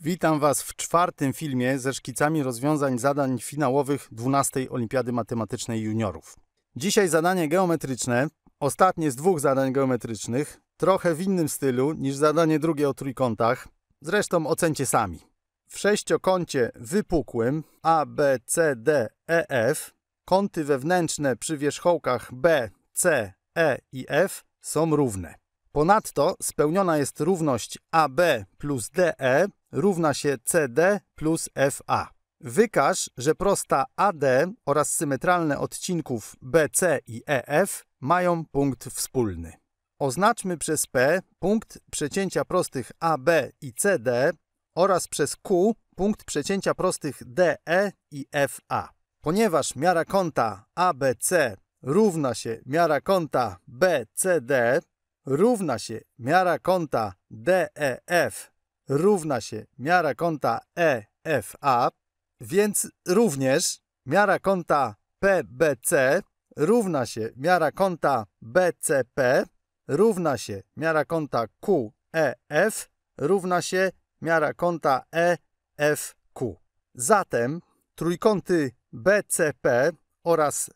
Witam Was w czwartym filmie ze szkicami rozwiązań zadań finałowych 12 Olimpiady Matematycznej Juniorów. Dzisiaj zadanie geometryczne, ostatnie z dwóch zadań geometrycznych, trochę w innym stylu niż zadanie drugie o trójkątach. Zresztą ocencie sami. W sześciokącie wypukłym A, B, C, D, E, F kąty wewnętrzne przy wierzchołkach B, C, E i F są równe. Ponadto spełniona jest równość AB plus DE równa się CD plus FA. Wykaż, że prosta AD oraz symetralne odcinków BC i EF mają punkt wspólny. Oznaczmy przez P punkt przecięcia prostych AB i CD oraz przez Q punkt przecięcia prostych DE i FA. Ponieważ miara kąta ABC równa się miara kąta BCD równa się miara kąta DEF równa się miara kąta EFA, więc również miara kąta PBC równa się miara kąta BCP równa się miara kąta QEF równa się miara kąta EFQ. Zatem trójkąty BCP oraz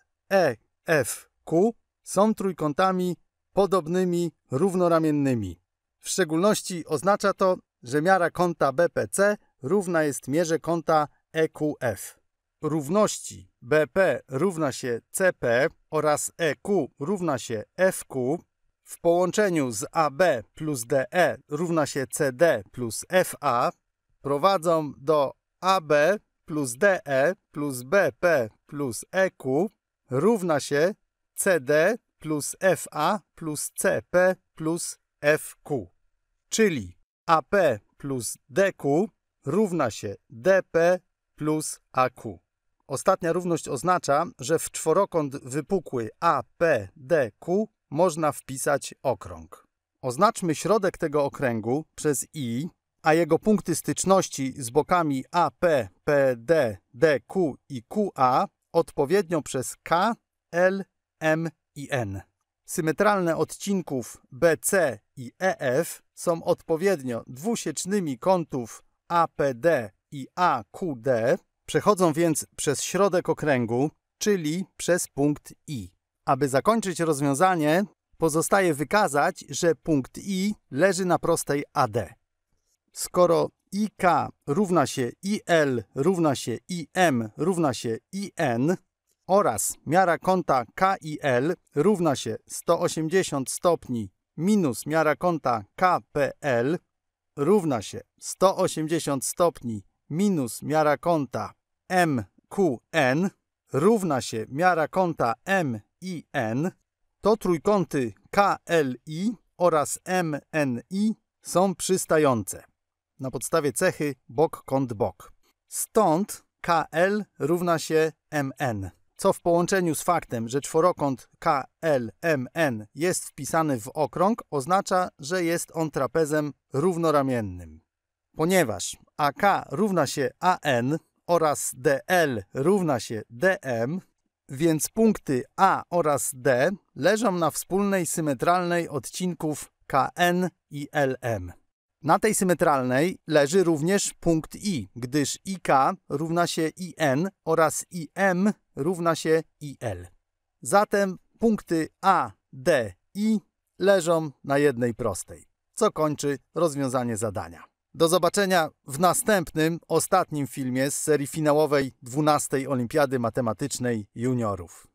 EFQ są trójkątami podobnymi równoramiennymi. W szczególności oznacza to, że miara kąta BPC równa jest mierze kąta EQF. Równości BP równa się CP oraz EQ równa się FQ w połączeniu z AB plus DE równa się CD plus FA prowadzą do AB plus DE plus BP plus EQ równa się CD plus FA plus CP plus FQ. Czyli AP plus DQ równa się DP plus AQ. Ostatnia równość oznacza, że w czworokąt wypukły APDQ można wpisać okrąg. Oznaczmy środek tego okręgu przez I, a jego punkty styczności z bokami AP, PD, DQ i QA odpowiednio przez K, L, M i N. Symetralne odcinków BC i EF są odpowiednio dwusiecznymi kątów APD i AQD, przechodzą więc przez środek okręgu, czyli przez punkt I. Aby zakończyć rozwiązanie, pozostaje wykazać, że punkt I leży na prostej AD. Skoro IK równa się IL równa się IM równa się IN oraz miara kąta KIL równa się 180 stopni minus miara kąta KPL równa się 180 stopni minus miara kąta MQN równa się miara kąta MIN, to trójkąty KLI oraz MNI są przystające na podstawie cechy bok kąt bok. Stąd KL równa się MN co w połączeniu z faktem, że czworokąt KLMN jest wpisany w okrąg, oznacza, że jest on trapezem równoramiennym. Ponieważ AK równa się AN oraz DL równa się DM, więc punkty A oraz D leżą na wspólnej symetralnej odcinków KN i LM. Na tej symetralnej leży również punkt I, gdyż IK równa się IN oraz IM równa się IL. Zatem punkty A, D, I leżą na jednej prostej, co kończy rozwiązanie zadania. Do zobaczenia w następnym, ostatnim filmie z serii finałowej 12 Olimpiady Matematycznej Juniorów.